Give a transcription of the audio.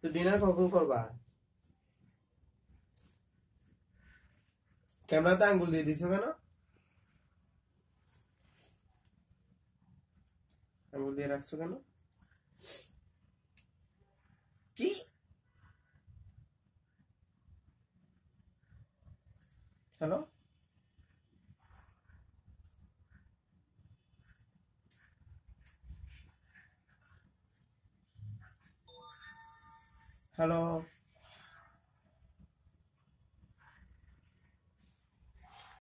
তো ডিনার কখন করবা ক্যামেরাতে আঙ্গুল দিয়ে দিছো কেন আঙ্গুল দিয়ে রাখছো কেন কি হ্যালো hello